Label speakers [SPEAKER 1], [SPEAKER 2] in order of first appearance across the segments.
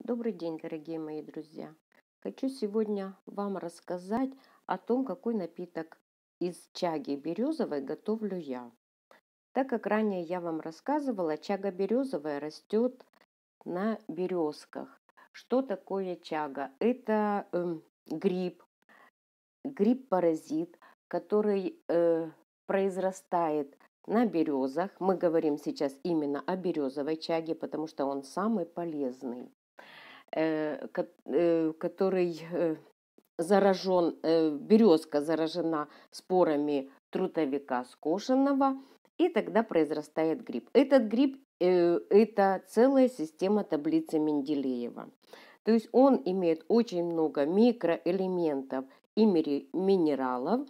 [SPEAKER 1] Добрый день, дорогие мои друзья! Хочу сегодня вам рассказать о том, какой напиток из чаги березовой готовлю я. Так как ранее я вам рассказывала, чага березовая растет на березках. Что такое чага? Это э, гриб, гриб-паразит, который э, произрастает на березах. Мы говорим сейчас именно о березовой чаге, потому что он самый полезный. Э, э, который э, заражен, березка заражена спорами трутовика скошенного, и тогда произрастает гриб. Этот гриб – это целая система таблицы Менделеева. То есть он имеет очень много микроэлементов и минералов,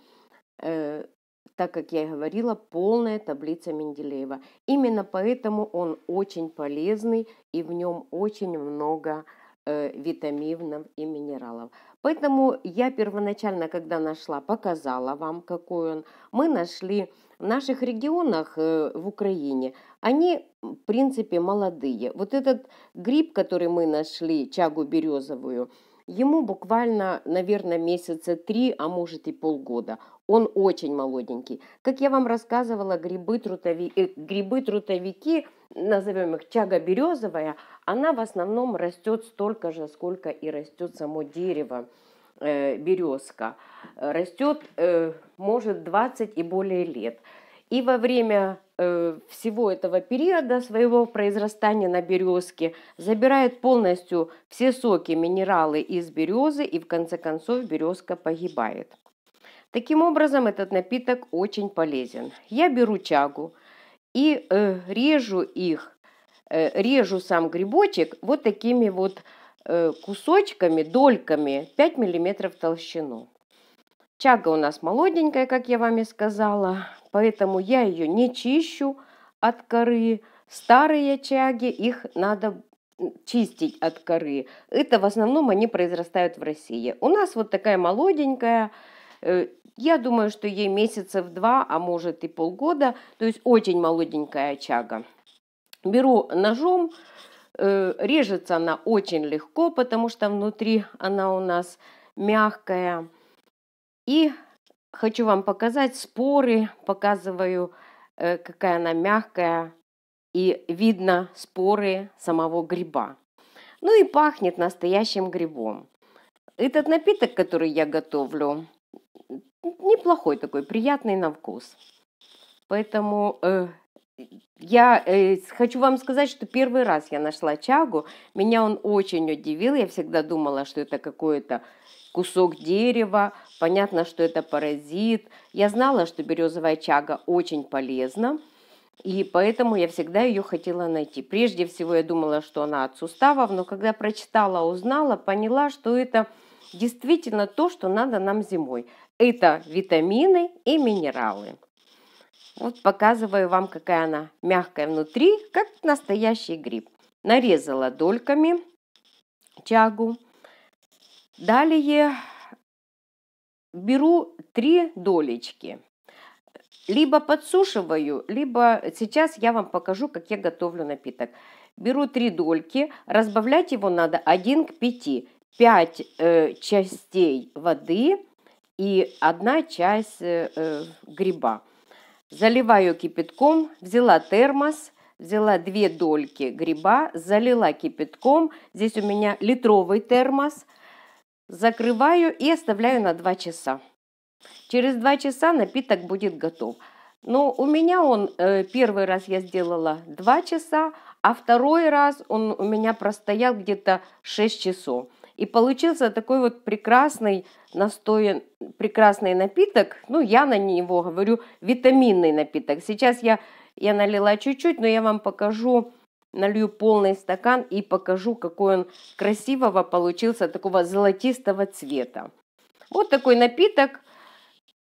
[SPEAKER 1] так как я и говорила, полная таблица Менделеева. Именно поэтому он очень полезный и в нем очень много э, витаминов и минералов. Поэтому я первоначально, когда нашла, показала вам, какой он. Мы нашли в наших регионах э, в Украине, они, в принципе, молодые. Вот этот гриб, который мы нашли, чагу березовую – Ему буквально, наверное, месяца три, а может и полгода. Он очень молоденький. Как я вам рассказывала, грибы, трутови... э, грибы трутовики, назовем их чага березовая, она в основном растет столько же, сколько и растет само дерево э, березка. Растет, э, может, 20 и более лет. И во время э, всего этого периода своего произрастания на березке забирает полностью все соки, минералы из березы, и в конце концов березка погибает. Таким образом, этот напиток очень полезен. Я беру чагу и э, режу их, э, режу сам грибочек вот такими вот э, кусочками, дольками 5 мм толщину. Чага у нас молоденькая, как я вам и сказала. Поэтому я ее не чищу от коры. Старые чаги, их надо чистить от коры. Это в основном они произрастают в России. У нас вот такая молоденькая, э, я думаю, что ей месяцев два, а может и полгода, то есть очень молоденькая чага. Беру ножом, э, режется она очень легко, потому что внутри она у нас мягкая. И Хочу вам показать споры, показываю, э, какая она мягкая, и видно споры самого гриба. Ну и пахнет настоящим грибом. Этот напиток, который я готовлю, неплохой такой, приятный на вкус. Поэтому э, я э, хочу вам сказать, что первый раз я нашла чагу, меня он очень удивил, я всегда думала, что это какое-то кусок дерева, понятно, что это паразит. Я знала, что березовая чага очень полезна, и поэтому я всегда ее хотела найти. Прежде всего я думала, что она от суставов, но когда прочитала, узнала, поняла, что это действительно то, что надо нам зимой. Это витамины и минералы. Вот показываю вам, какая она мягкая внутри, как настоящий гриб. Нарезала дольками чагу, Далее беру три долечки. Либо подсушиваю, либо сейчас я вам покажу, как я готовлю напиток. Беру три дольки, разбавлять его надо 1 к 5. 5 э, частей воды и одна часть э, э, гриба. Заливаю кипятком, взяла термос, взяла две дольки гриба, залила кипятком. Здесь у меня литровый термос – Закрываю и оставляю на 2 часа. Через 2 часа напиток будет готов. Но ну, у меня он, э, первый раз я сделала 2 часа, а второй раз он у меня простоял где-то 6 часов. И получился такой вот прекрасный настой, прекрасный напиток. Ну, я на него говорю витаминный напиток. Сейчас я, я налила чуть-чуть, но я вам покажу налью полный стакан и покажу, какой он красивого получился, такого золотистого цвета. Вот такой напиток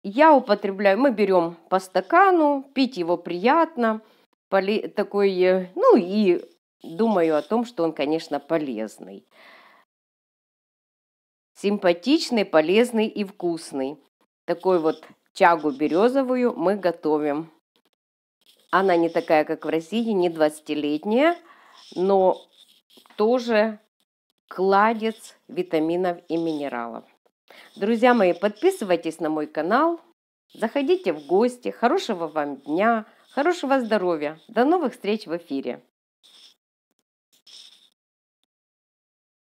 [SPEAKER 1] я употребляю. Мы берем по стакану, пить его приятно, поли, такой, э, ну и думаю о том, что он, конечно, полезный. Симпатичный, полезный и вкусный. Такой вот чагу березовую мы готовим. Она не такая, как в России, не 20-летняя, но тоже кладец витаминов и минералов. Друзья мои, подписывайтесь на мой канал, заходите в гости. Хорошего вам дня, хорошего здоровья. До новых встреч в эфире.